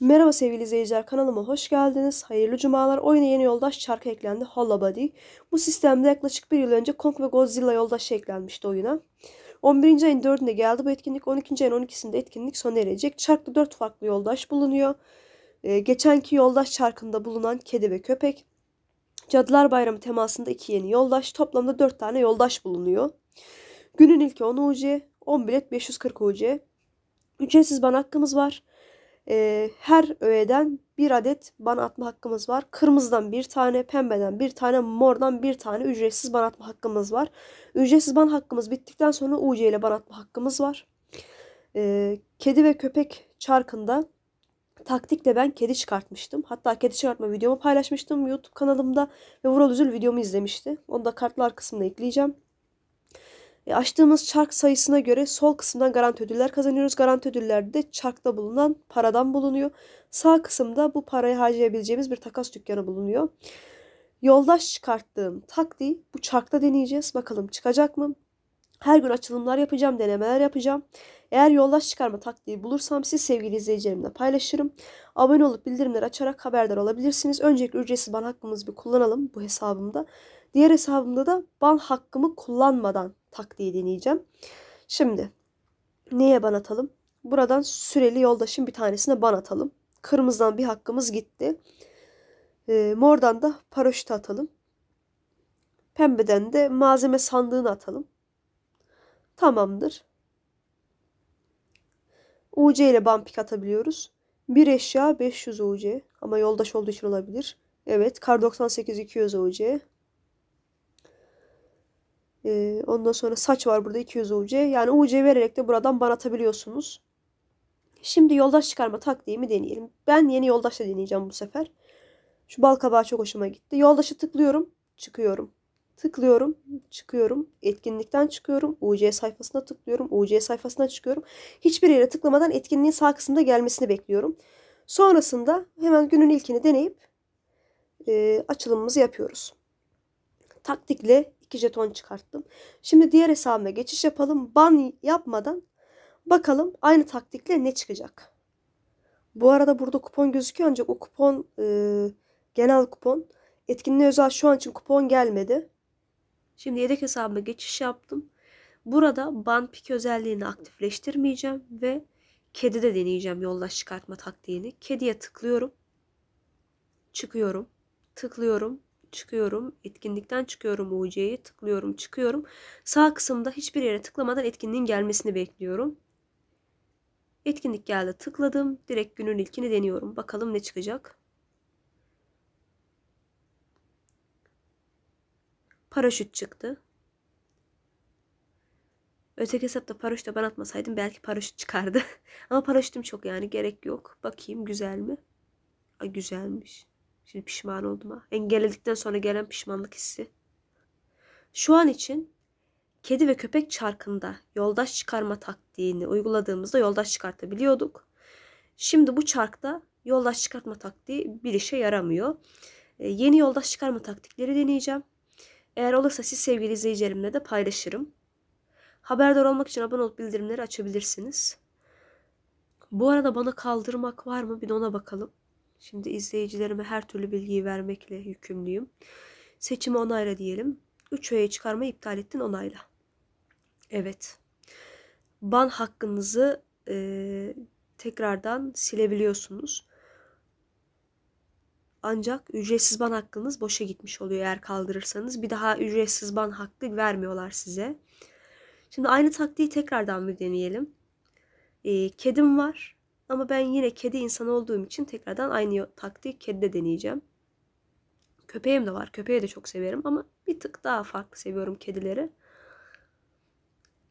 Merhaba sevgili izleyiciler kanalıma hoş geldiniz. Hayırlı cumalar. Oyuna yeni yoldaş çarkı eklendi. Holla Buddy. Bu sistemde yaklaşık bir yıl önce Kong ve Godzilla yoldaşı eklenmişti oyuna. 11. ayın 4'ünde geldi bu etkinlik. 12. ayın 12'sinde etkinlik sona erecek. Çarkta 4 farklı yoldaş bulunuyor. Ee, geçenki yoldaş çarkında bulunan kedi ve köpek. Cadılar Bayramı temasında 2 yeni yoldaş. Toplamda 4 tane yoldaş bulunuyor. Günün ilki 10 UC, 10 bilet 540 UC. Ücretsiz ban hakkımız var e, her öğeden bir adet ban atma hakkımız var. Kırmızıdan bir tane, pembeden bir tane, mordan bir tane ücretsiz ban atma hakkımız var. Ücretsiz ban hakkımız bittikten sonra UC ile ban atma hakkımız var. E, kedi ve köpek çarkında taktikle ben kedi çıkartmıştım. Hatta kedi çıkartma videomu paylaşmıştım YouTube kanalımda ve Vural Üzül videomu izlemişti. Onu da kartlar kısmına ekleyeceğim. E, açtığımız çark sayısına göre sol kısımdan garanti ödüller kazanıyoruz. Garanti ödüllerde de çarkta bulunan paradan bulunuyor. Sağ kısımda bu parayı harcayabileceğimiz bir takas dükkanı bulunuyor. Yoldaş çıkarttığım taktiği bu çarkta deneyeceğiz. Bakalım çıkacak mı? Her gün açılımlar yapacağım, denemeler yapacağım. Eğer yoldaş çıkarma taktiği bulursam siz sevgili izleyicilerimle paylaşırım. Abone olup bildirimleri açarak haberdar olabilirsiniz. Öncelikle ücretsiz ban hakkımızı bir kullanalım bu hesabımda. Diğer hesabımda da ban hakkımı kullanmadan taktiği deneyeceğim. Şimdi neye ban atalım? Buradan süreli yoldaşın bir tanesine ban atalım. Kırmızıdan bir hakkımız gitti. E, mordan da paraşüt atalım. Pembeden de malzeme sandığını atalım. Tamamdır. UC ile ban pik atabiliyoruz. Bir eşya 500 UC ama yoldaş olduğu için olabilir. Evet kar 98 200 UC. Ee, ondan sonra saç var burada 200 UC. Yani UC vererek de buradan atabiliyorsunuz. Şimdi yoldaş çıkarma taktiğimi deneyelim. Ben yeni yoldaşla deneyeceğim bu sefer. Şu bal kabağı çok hoşuma gitti. Yoldaşı tıklıyorum, çıkıyorum. Tıklıyorum, çıkıyorum. Etkinlikten çıkıyorum. UC sayfasına tıklıyorum. UC sayfasına çıkıyorum. Hiçbir yere tıklamadan etkinliğin sağ kısmında gelmesini bekliyorum. Sonrasında hemen günün ilkini deneyip e, açılımımızı yapıyoruz. Taktikle 2 jeton çıkarttım. Şimdi diğer hesabıma geçiş yapalım. Ban yapmadan bakalım aynı taktikle ne çıkacak. Bu arada burada kupon gözüküyor ancak o kupon e, genel kupon. Etkinliğe özel şu an için kupon gelmedi. Şimdi yedek hesabıma geçiş yaptım. Burada ban pik özelliğini aktifleştirmeyeceğim ve kedi de deneyeceğim yollaş çıkartma taktiğini. Kediye tıklıyorum. Çıkıyorum. Tıklıyorum çıkıyorum. Etkinlikten çıkıyorum UC'ye tıklıyorum çıkıyorum. Sağ kısımda hiçbir yere tıklamadan etkinliğin gelmesini bekliyorum. Etkinlik geldi tıkladım. Direkt günün ilkini deniyorum. Bakalım ne çıkacak. Paraşüt çıktı. Öteki hesapta paraşütle ben atmasaydım belki paraşüt çıkardı. Ama paraşütüm çok yani gerek yok. Bakayım güzel mi? Ay güzelmiş. Şimdi pişman oldum ha. Engelledikten sonra gelen pişmanlık hissi. Şu an için kedi ve köpek çarkında yoldaş çıkarma taktiğini uyguladığımızda yoldaş çıkartabiliyorduk. Şimdi bu çarkta yoldaş çıkartma taktiği bir işe yaramıyor. E, yeni yoldaş çıkarma taktikleri deneyeceğim. Eğer olursa siz sevgili izleyicilerimle de paylaşırım. Haberdar olmak için abone olup bildirimleri açabilirsiniz. Bu arada bana kaldırmak var mı? Bir de ona bakalım. Şimdi izleyicilerime her türlü bilgiyi vermekle yükümlüyüm. Seçimi onayla diyelim. 3 öğe çıkarma iptal ettin onayla. Evet. Ban hakkınızı e, tekrardan silebiliyorsunuz. Ancak ücretsiz ban hakkınız boşa gitmiş oluyor eğer kaldırırsanız. Bir daha ücretsiz ban hakkı vermiyorlar size. Şimdi aynı taktiği tekrardan bir deneyelim. E, kedim var. Ama ben yine kedi insan olduğum için tekrardan aynı taktiği kedide deneyeceğim. Köpeğim de var. Köpeği de çok severim ama bir tık daha farklı seviyorum kedileri.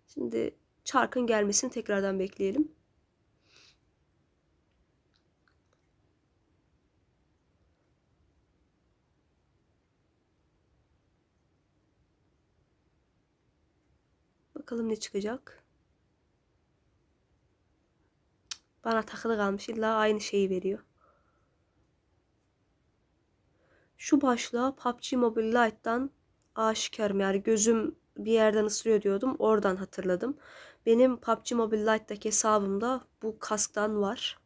Şimdi çarkın gelmesini tekrardan bekleyelim. Bakalım ne çıkacak. Bana takılı kalmış. İlla aynı şeyi veriyor. Şu başlığa PUBG Mobile Lite'dan aşikarım. Yani gözüm bir yerden ısırıyor diyordum. Oradan hatırladım. Benim PUBG Mobile Lite'daki hesabımda bu kasktan var.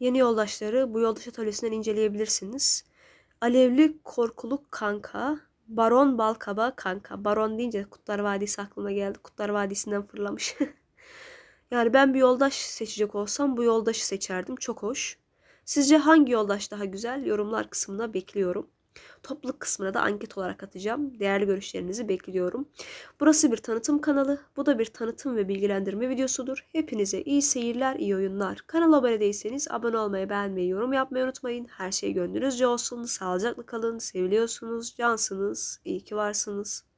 Yeni yoldaşları bu yoldaş atölyesinden inceleyebilirsiniz. Alevli korkuluk kanka. Baron Balkaba kanka. Baron deyince Kutlar Vadisi aklıma geldi. Kutlar Vadisi'nden fırlamış. Yani ben bir yoldaş seçecek olsam bu yoldaşı seçerdim. Çok hoş. Sizce hangi yoldaş daha güzel? Yorumlar kısmına bekliyorum. Topluluk kısmına da anket olarak atacağım. Değerli görüşlerinizi bekliyorum. Burası bir tanıtım kanalı. Bu da bir tanıtım ve bilgilendirme videosudur. Hepinize iyi seyirler, iyi oyunlar. Kanala abone değilseniz abone olmayı, beğenmeyi, yorum yapmayı unutmayın. Her şey gönlünüzce olsun. Sağlıcakla kalın. Seviliyorsunuz, cansınız. İyi ki varsınız.